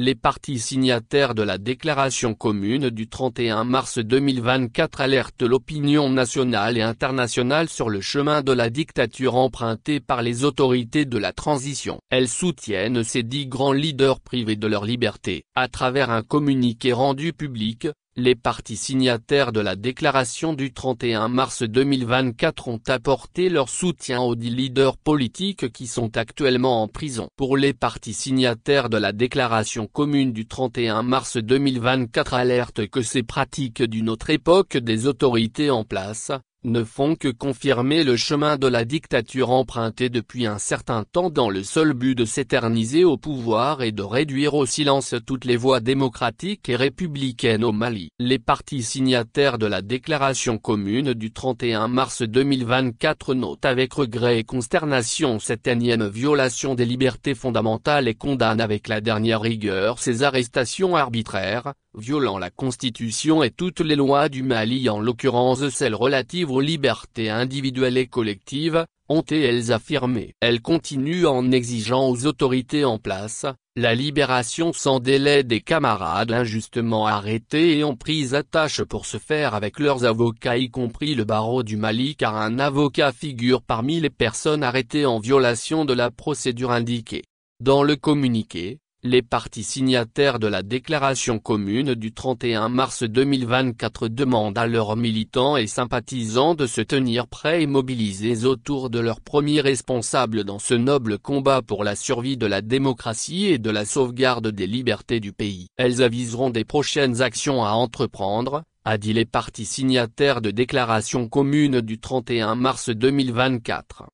Les partis signataires de la déclaration commune du 31 mars 2024 alertent l'opinion nationale et internationale sur le chemin de la dictature empruntée par les autorités de la transition. Elles soutiennent ces dix grands leaders privés de leur liberté. À travers un communiqué rendu public, les partis signataires de la déclaration du 31 mars 2024 ont apporté leur soutien aux dix leaders politiques qui sont actuellement en prison. Pour les partis signataires de la déclaration commune du 31 mars 2024 alerte que ces pratiques d'une autre époque des autorités en place, ne font que confirmer le chemin de la dictature empruntée depuis un certain temps dans le seul but de s'éterniser au pouvoir et de réduire au silence toutes les voies démocratiques et républicaines au Mali. Les partis signataires de la déclaration commune du 31 mars 2024 notent avec regret et consternation cette énième violation des libertés fondamentales et condamnent avec la dernière rigueur ces arrestations arbitraires, violant la Constitution et toutes les lois du Mali en l'occurrence celles relatives aux libertés individuelles et collectives, ont elles affirmé. Elles continuent en exigeant aux autorités en place, la libération sans délai des camarades injustement arrêtés et ont pris tâche pour se faire avec leurs avocats y compris le barreau du Mali car un avocat figure parmi les personnes arrêtées en violation de la procédure indiquée. Dans le communiqué, les partis signataires de la déclaration commune du 31 mars 2024 demandent à leurs militants et sympathisants de se tenir prêts et mobilisés autour de leurs premiers responsables dans ce noble combat pour la survie de la démocratie et de la sauvegarde des libertés du pays. Elles aviseront des prochaines actions à entreprendre, a dit les partis signataires de déclaration commune du 31 mars 2024.